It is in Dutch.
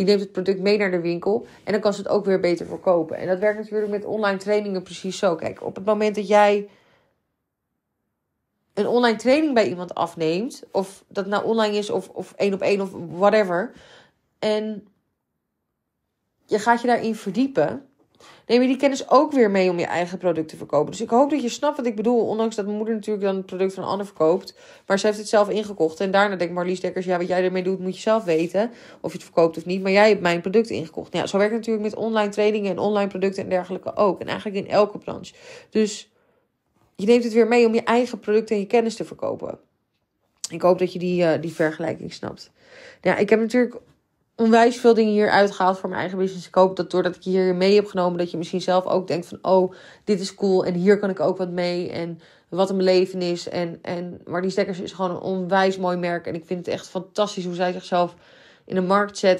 Die neemt het product mee naar de winkel en dan kan ze het ook weer beter verkopen. En dat werkt natuurlijk met online trainingen precies zo. Kijk, op het moment dat jij een online training bij iemand afneemt, of dat nou online is of, of één op één of whatever, en je gaat je daarin verdiepen, Neem je die kennis ook weer mee om je eigen product te verkopen. Dus ik hoop dat je snapt wat ik bedoel. Ondanks dat mijn moeder natuurlijk dan het product van een verkoopt. Maar ze heeft het zelf ingekocht. En daarna denkt Marlies Dekkers, ja, wat jij ermee doet moet je zelf weten. Of je het verkoopt of niet. Maar jij hebt mijn product ingekocht. Nou, ja, zo werkt het natuurlijk met online trainingen en online producten en dergelijke ook. En eigenlijk in elke branche. Dus je neemt het weer mee om je eigen product en je kennis te verkopen. Ik hoop dat je die, eh, die vergelijking snapt. Nou, ik heb natuurlijk onwijs veel dingen hier uitgehaald voor mijn eigen business. Ik hoop dat doordat ik hier mee heb genomen, dat je misschien zelf ook denkt van, oh, dit is cool en hier kan ik ook wat mee en wat een belevenis. En, en maar die Stekkers is gewoon een onwijs mooi merk en ik vind het echt fantastisch hoe zij zichzelf in de markt zet.